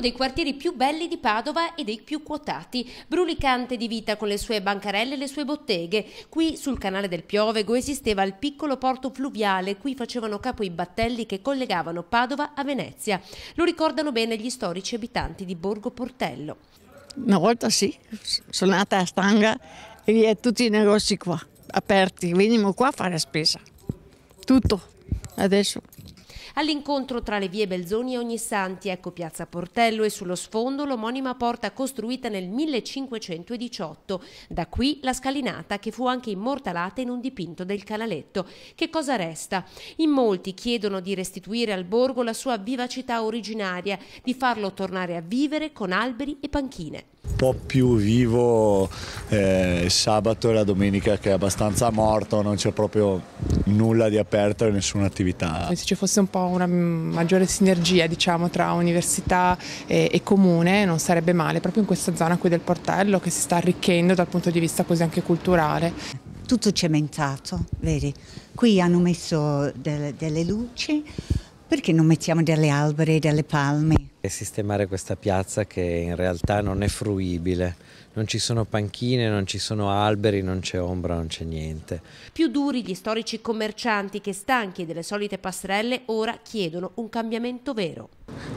uno dei quartieri più belli di Padova e dei più quotati, brulicante di vita con le sue bancarelle e le sue botteghe. Qui sul canale del Piovego esisteva il piccolo porto fluviale, qui facevano capo i battelli che collegavano Padova a Venezia. Lo ricordano bene gli storici abitanti di Borgo Portello. Una volta sì, sono nata a Stanga e vi tutti i negozi qua, aperti, venimo qua a fare spesa, tutto, adesso all'incontro tra le vie Belzoni e Ognissanti, ecco Piazza Portello e sullo sfondo l'omonima porta costruita nel 1518. Da qui la scalinata che fu anche immortalata in un dipinto del canaletto. Che cosa resta? In molti chiedono di restituire al borgo la sua vivacità originaria, di farlo tornare a vivere con alberi e panchine. Un po' più vivo eh, sabato e la domenica che è abbastanza morto, non c'è proprio nulla di aperto e nessuna attività. Come se ci fosse un po' po' una maggiore sinergia diciamo, tra università e, e, comune non sarebbe male, proprio in questa zona qui del Portello che si sta arricchendo dal punto di vista così anche culturale. Tutto cementato, vedi? Qui hanno messo delle, delle luci, perché non mettiamo degli alberi, e delle palme? e sistemare questa piazza che in realtà non è fruibile. Non ci sono panchine, non ci sono alberi, non c'è ombra, non c'è niente. Più duri gli storici commercianti che stanchi delle solite passerelle ora chiedono un cambiamento vero.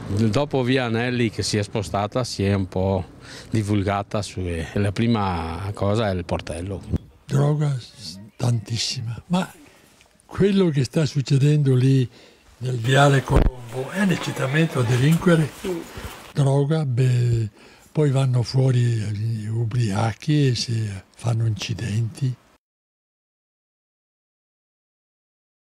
Dopo Via Anelli che si è spostata si è un po' divulgata sui... Eh, la prima cosa è il portello. Droga tantissima, ma quello che sta succedendo lì nel viale Colombo è un incitamento a delinquere, droga, beh, poi vanno fuori ubriachi e si fanno incidenti.